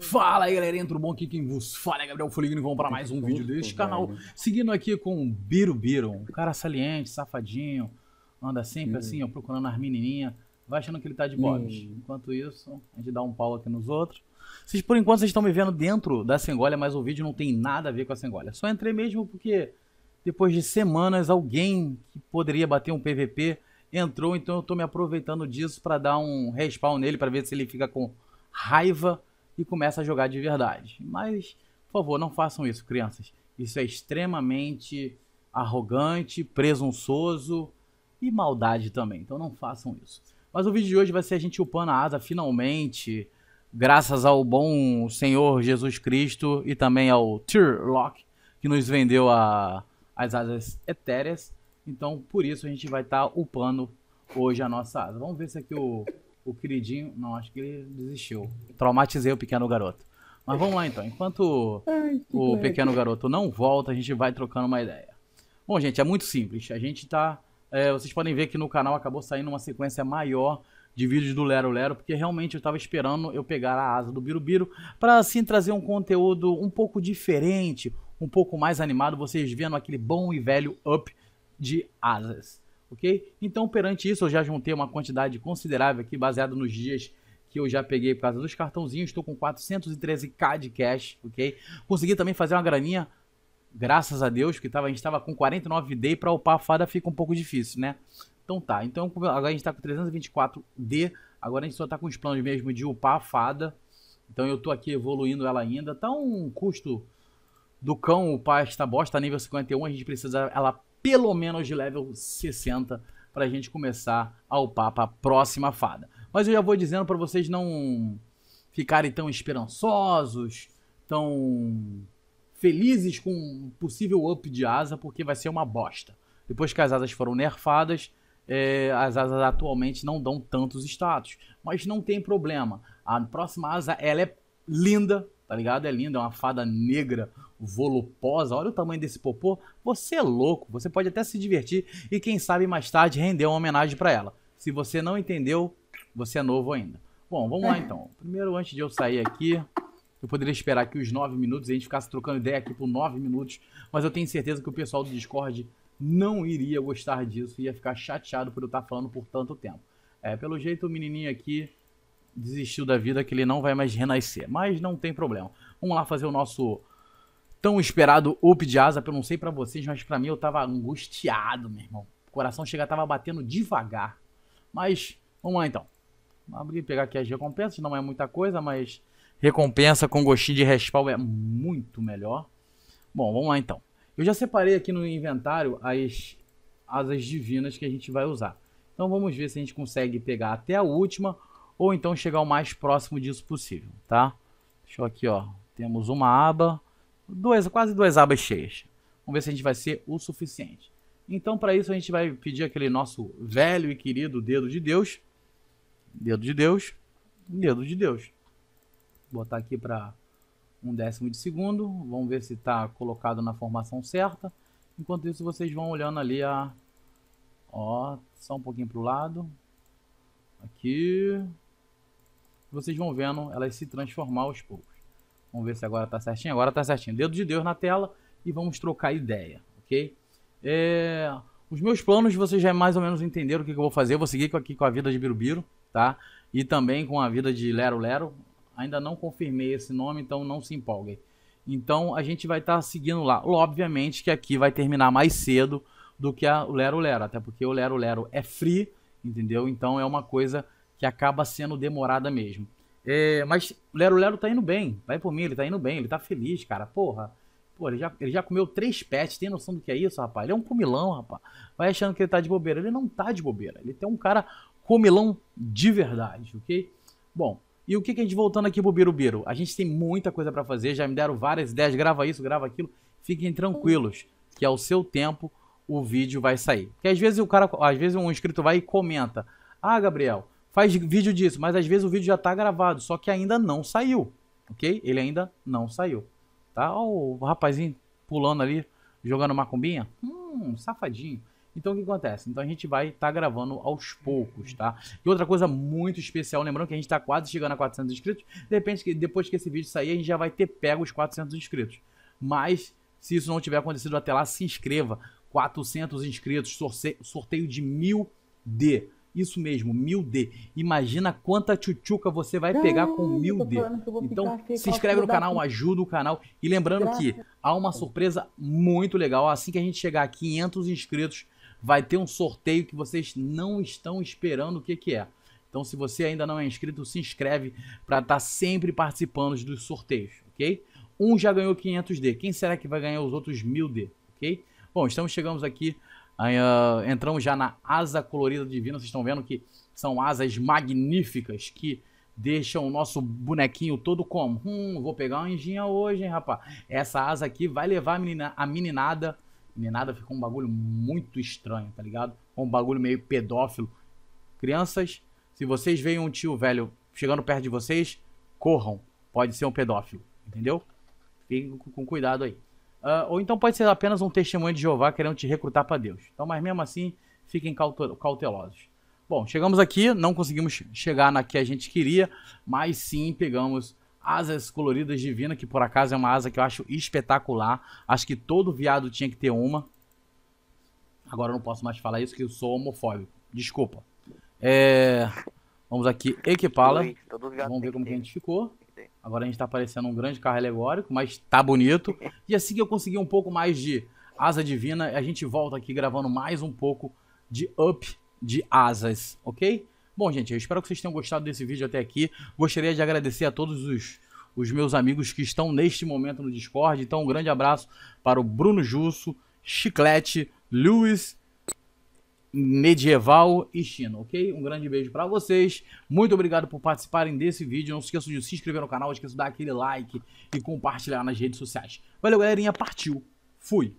Fala aí entra o bom? Aqui quem vos fala é Gabriel Foligno vamos para mais um vídeo deste canal Seguindo aqui com o Biro Biro, um cara saliente, safadinho Anda sempre assim, ó, procurando as menininhas Vai achando que ele tá de bobs Enquanto isso, a gente dá um pau aqui nos outros Vocês por enquanto vocês estão me vendo dentro da Sengolha Mas o vídeo não tem nada a ver com a Sengolha Só entrei mesmo porque depois de semanas Alguém que poderia bater um PVP entrou Então eu tô me aproveitando disso para dar um respawn nele para ver se ele fica com raiva e começa a jogar de verdade. Mas, por favor, não façam isso, crianças. Isso é extremamente arrogante, presunçoso e maldade também. Então não façam isso. Mas o vídeo de hoje vai ser a gente upando a asa finalmente, graças ao bom Senhor Jesus Cristo e também ao Turlock, que nos vendeu a, as asas etéreas. Então, por isso, a gente vai estar tá upando hoje a nossa asa. Vamos ver se aqui o o queridinho. Não, acho que ele desistiu. Traumatizei o pequeno garoto. Mas vamos lá então. Enquanto Ai, o pequeno garoto não volta, a gente vai trocando uma ideia. Bom, gente, é muito simples. A gente tá. É, vocês podem ver que no canal acabou saindo uma sequência maior de vídeos do Lero Lero, porque realmente eu estava esperando eu pegar a asa do Birubiru para assim trazer um conteúdo um pouco diferente, um pouco mais animado, vocês vendo aquele bom e velho up de asas ok? Então, perante isso, eu já juntei uma quantidade considerável aqui, baseado nos dias que eu já peguei por causa dos cartãozinhos. Estou com 413k de cash, ok? Consegui também fazer uma graninha, graças a Deus, que tava, a gente estava com 49D e para upar a fada fica um pouco difícil, né? Então tá, então agora a gente está com 324D, agora a gente só está com os planos mesmo de upar a fada. Então eu estou aqui evoluindo ela ainda. Tá um custo do cão upar esta bosta nível 51, a gente precisa ela pelo menos de level 60 para a gente começar a upar para a próxima fada. Mas eu já vou dizendo para vocês não ficarem tão esperançosos, tão felizes com um possível up de asa, porque vai ser uma bosta. Depois que as asas foram nerfadas, é, as asas atualmente não dão tantos status. Mas não tem problema. A próxima asa ela é linda, tá ligado? É lindo é uma fada negra, voluposa. Olha o tamanho desse popô. Você é louco, você pode até se divertir e quem sabe mais tarde render uma homenagem para ela. Se você não entendeu, você é novo ainda. Bom, vamos lá então. Primeiro, antes de eu sair aqui, eu poderia esperar aqui os nove minutos e a gente ficasse trocando ideia aqui por nove minutos, mas eu tenho certeza que o pessoal do Discord não iria gostar disso ia ficar chateado por eu estar falando por tanto tempo. É, pelo jeito, o menininho aqui desistiu da vida, que ele não vai mais renascer. Mas não tem problema. Vamos lá fazer o nosso tão esperado Up de Asa. Eu não sei para vocês, mas para mim eu tava angustiado, meu irmão. O coração chega, tava batendo devagar. Mas vamos lá então. Vamos abrir, pegar aqui as recompensas. Não é muita coisa, mas recompensa com gostinho de respawn é muito melhor. Bom, vamos lá então. Eu já separei aqui no inventário as asas divinas que a gente vai usar. Então vamos ver se a gente consegue pegar até a última ou então chegar o mais próximo disso possível, tá? Deixa eu aqui, ó, temos uma aba, duas, quase duas abas cheias. Vamos ver se a gente vai ser o suficiente. Então, para isso, a gente vai pedir aquele nosso velho e querido dedo de Deus. Dedo de Deus. Dedo de Deus. Vou botar aqui para um décimo de segundo. Vamos ver se está colocado na formação certa. Enquanto isso, vocês vão olhando ali a... Ó, só um pouquinho para o lado. Aqui vocês vão vendo elas se transformar aos poucos. Vamos ver se agora tá certinho. Agora tá certinho. Dedo de Deus na tela e vamos trocar ideia, ok? É... Os meus planos vocês já mais ou menos entenderam o que, que eu vou fazer. Eu vou seguir aqui com a vida de Birubiru, tá? E também com a vida de Lero Lero. Ainda não confirmei esse nome, então não se empolguem. Então a gente vai estar tá seguindo lá. Obviamente que aqui vai terminar mais cedo do que o Lero Lero, até porque o Lero Lero é free, entendeu? Então é uma coisa que acaba sendo demorada mesmo. É, mas Lero Lero tá indo bem, vai por mim, ele tá indo bem, ele tá feliz, cara, porra. Pô, ele já, ele já comeu três pets, tem noção do que é isso, rapaz? Ele é um comilão, rapaz. Vai achando que ele tá de bobeira. Ele não tá de bobeira. Ele tem um cara comilão de verdade, ok? Bom, e o que, que a gente voltando aqui pro Birubiru? A gente tem muita coisa para fazer, já me deram várias ideias, grava isso, grava aquilo. Fiquem tranquilos, que ao seu tempo o vídeo vai sair. Porque às vezes o cara, às vezes um inscrito vai e comenta: "Ah, Gabriel, faz vídeo disso, mas às vezes o vídeo já está gravado, só que ainda não saiu, ok? Ele ainda não saiu, tá? Ó, o rapazinho pulando ali, jogando macumbinha, hum, safadinho. Então o que acontece? Então a gente vai estar tá gravando aos poucos, tá? E outra coisa muito especial, lembrando que a gente está quase chegando a 400 inscritos. De repente, depois que esse vídeo sair, a gente já vai ter pego os 400 inscritos. Mas se isso não tiver acontecido até lá, se inscreva. 400 inscritos, sorteio de 1000D. Isso mesmo, mil D. Imagina quanta tchutchuca você vai pegar com mil D. Então, se inscreve no canal, ajuda o canal. E lembrando que há uma surpresa muito legal. Assim que a gente chegar a 500 inscritos, vai ter um sorteio que vocês não estão esperando o que, que é. Então, se você ainda não é inscrito, se inscreve para estar tá sempre participando dos sorteios, ok? Um já ganhou 500D. Quem será que vai ganhar os outros mil d ok? Bom, estamos chegamos aqui Aí, uh, entramos já na asa colorida divina. Vocês estão vendo que são asas magníficas que deixam o nosso bonequinho todo como? Hum, vou pegar uma anjinha hoje, hein, rapaz? Essa asa aqui vai levar a, menina, a meninada. Meninada ficou um bagulho muito estranho, tá ligado? Um bagulho meio pedófilo. Crianças, se vocês veem um tio velho chegando perto de vocês, corram. Pode ser um pedófilo, entendeu? Fiquem com cuidado aí. Uh, ou então pode ser apenas um testemunho de Jeová querendo te recrutar para Deus. Então, mas mesmo assim, fiquem cautelosos. Bom, chegamos aqui, não conseguimos chegar na que a gente queria, mas sim pegamos asas coloridas divinas que por acaso é uma asa que eu acho espetacular. Acho que todo viado tinha que ter uma. Agora eu não posso mais falar isso, que eu sou homofóbico. Desculpa. É... Vamos aqui equipá-la. Vamos ver como que a gente ficou. Agora a gente está parecendo um grande carro alegórico, mas tá bonito. E assim que eu conseguir um pouco mais de asa divina, a gente volta aqui gravando mais um pouco de up de asas, ok? Bom, gente, eu espero que vocês tenham gostado desse vídeo até aqui. Gostaria de agradecer a todos os, os meus amigos que estão neste momento no Discord. Então, um grande abraço para o Bruno Jusso, Chiclete, Luiz, medieval e China, ok? Um grande beijo para vocês. Muito obrigado por participarem desse vídeo. Não esqueçam de se inscrever no canal, não esqueçam de dar aquele like e compartilhar nas redes sociais. Valeu, galerinha. Partiu. Fui.